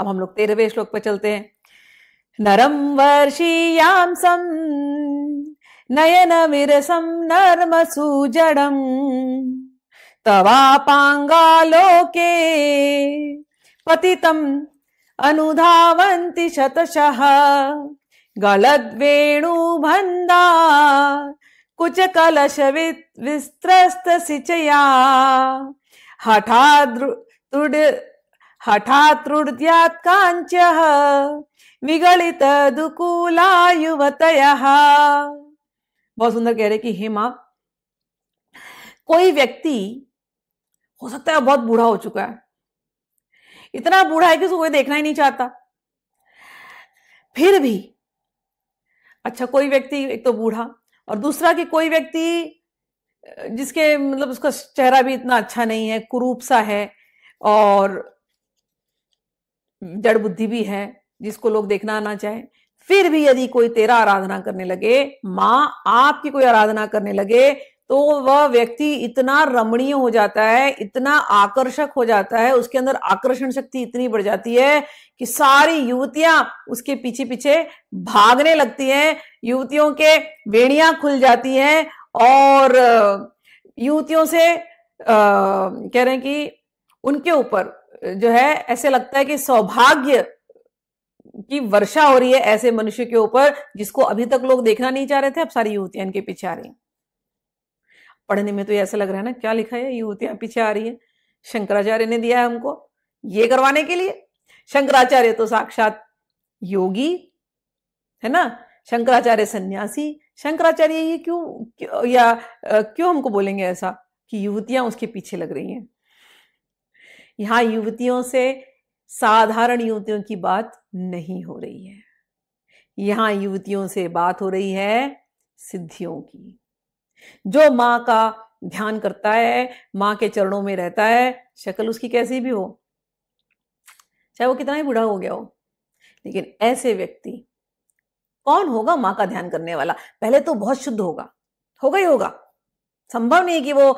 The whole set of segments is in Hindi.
अब हम लोग तेरहवें श्लोक पर चलते हैं नरम नयन विरसम वर्षीयांसम नयनमिरसं नर्मसूजडम् तवापाङ्गालोके पतितम् अनुधावन्ति शतशः कलश कुचकलशवित् सिचया हठा हठात् रुद्यात् काञ्चः विगलितदुकूला युवतयः बहुत सुंदर कह रहे कि हे माँ कोई व्यक्ति हो सकता है बहुत बूढ़ा हो चुका है इतना बूढ़ा है कि उसको कोई देखना ही नहीं चाहता फिर भी अच्छा कोई व्यक्ति एक तो बूढ़ा और दूसरा कि कोई व्यक्ति जिसके मतलब उसका चेहरा भी इतना अच्छा नहीं है कुरूप सा है और जड़ बुद्धि भी है जिसको लोग देखना आना चाहे फिर भी यदि कोई तेरा आराधना करने लगे माँ आपकी कोई आराधना करने लगे तो वह व्यक्ति इतना रमणीय हो जाता है इतना आकर्षक हो जाता है उसके अंदर आकर्षण शक्ति इतनी बढ़ जाती है कि सारी युवतियां उसके पीछे पीछे भागने लगती हैं युवतियों के वेणियां खुल जाती हैं और युवतियों से आ, कह रहे हैं कि उनके ऊपर जो है ऐसे लगता है कि सौभाग्य की वर्षा हो रही है ऐसे मनुष्य के ऊपर जिसको अभी तक लोग देखना नहीं चाह रहे थे अब सारी युवतियां इनके पीछे आ रही पढ़ने में तो ऐसा लग रहा है ना क्या लिखा है युवतियां पीछे आ रही है शंकराचार्य ने दिया है हमको ये करवाने के लिए शंकराचार्य तो साक्षात योगी है ना शंकराचार्य सन्यासी शंकराचार्य ये क्यों, क्यों या क्यों हमको बोलेंगे ऐसा कि युवतियां उसके पीछे लग रही हैं यहां युवतियों से साधारण युवतियों की बात नहीं हो रही है यहां युवतियों से बात हो रही है सिद्धियों की जो मां का ध्यान करता है मां के चरणों में रहता है शक्ल उसकी कैसी भी हो चाहे वो कितना ही बूढ़ा हो गया हो लेकिन ऐसे व्यक्ति कौन होगा मां का ध्यान करने वाला पहले तो बहुत शुद्ध होगा होगा ही होगा संभव नहीं है कि वो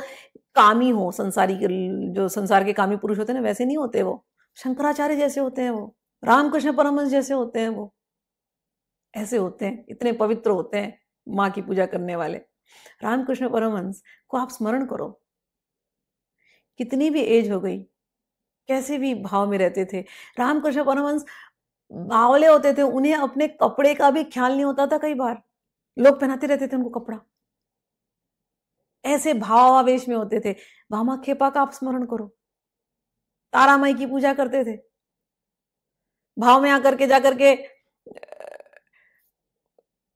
कामी हो संसारी के जो संसार के कामी पुरुष होते हैं ना वैसे नहीं होते वो शंकराचार्य जैसे होते हैं वो रामकृष्ण परमंश जैसे होते हैं वो ऐसे होते हैं इतने पवित्र होते हैं माँ की पूजा करने वाले रामकृष्ण परमंश को आप स्मरण करो कितनी भी एज हो गई कैसे भी भाव में रहते थे रामकृष्ण परमंश बावले होते थे उन्हें अपने कपड़े का भी ख्याल नहीं होता था कई बार लोग पहनाते रहते थे उनको कपड़ा ऐसे भाव आवेश में होते थे भामा खेपा का आप स्मरण करो तारा माई की पूजा करते थे भाव में आकर के जाकर के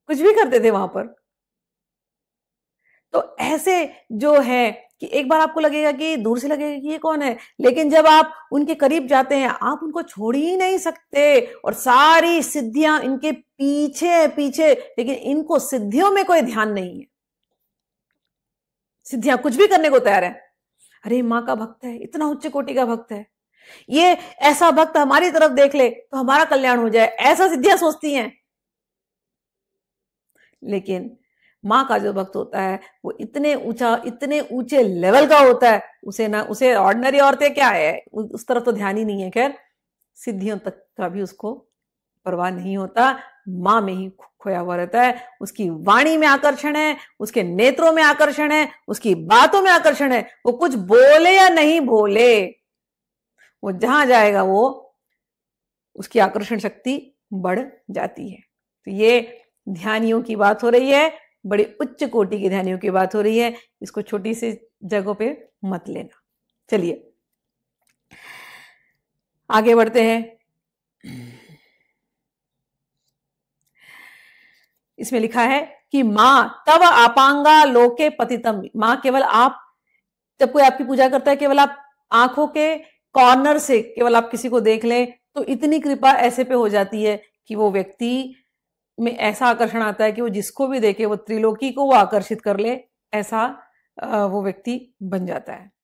कुछ भी करते थे वहां पर तो ऐसे जो है कि एक बार आपको लगेगा कि दूर से लगेगा कि ये कौन है लेकिन जब आप उनके करीब जाते हैं आप उनको छोड़ ही नहीं सकते और सारी सिद्धियां इनके पीछे पीछे लेकिन इनको सिद्धियों में कोई ध्यान नहीं है सिद्धियां कुछ भी करने को तैयार है अरे माँ का भक्त है इतना उच्च कोटि का भक्त है ये ऐसा भक्त हमारी तरफ देख ले तो हमारा कल्याण हो जाए ऐसा सिद्धियां सोचती हैं लेकिन माँ का जो भक्त होता है वो इतने ऊंचा इतने ऊंचे लेवल का होता है उसे ना उसे ऑर्डनरी औरतें क्या है उस तरफ तो ध्यान ही नहीं है खैर सिद्धियों तक का भी उसको परवाह नहीं होता माँ में ही खोया हुआ रहता है उसकी वाणी में आकर्षण है उसके नेत्रों में आकर्षण है उसकी बातों में आकर्षण है वो कुछ बोले या नहीं बोले वो जहां जाएगा वो उसकी आकर्षण शक्ति बढ़ जाती है तो ये ध्यानियों की बात हो रही है बड़े उच्च कोटि के ध्यानियों की बात हो रही है इसको छोटी सी जगहों पे मत लेना चलिए आगे बढ़ते हैं इसमें लिखा है कि माँ तब आपांगा लोके पतितम माँ केवल आप जब कोई आपकी पूजा करता है केवल आप आंखों के कॉर्नर से केवल आप किसी को देख लें तो इतनी कृपा ऐसे पे हो जाती है कि वो व्यक्ति में ऐसा आकर्षण आता है कि वो जिसको भी देखे वो त्रिलोकी को वो आकर्षित कर ले ऐसा वो व्यक्ति बन जाता है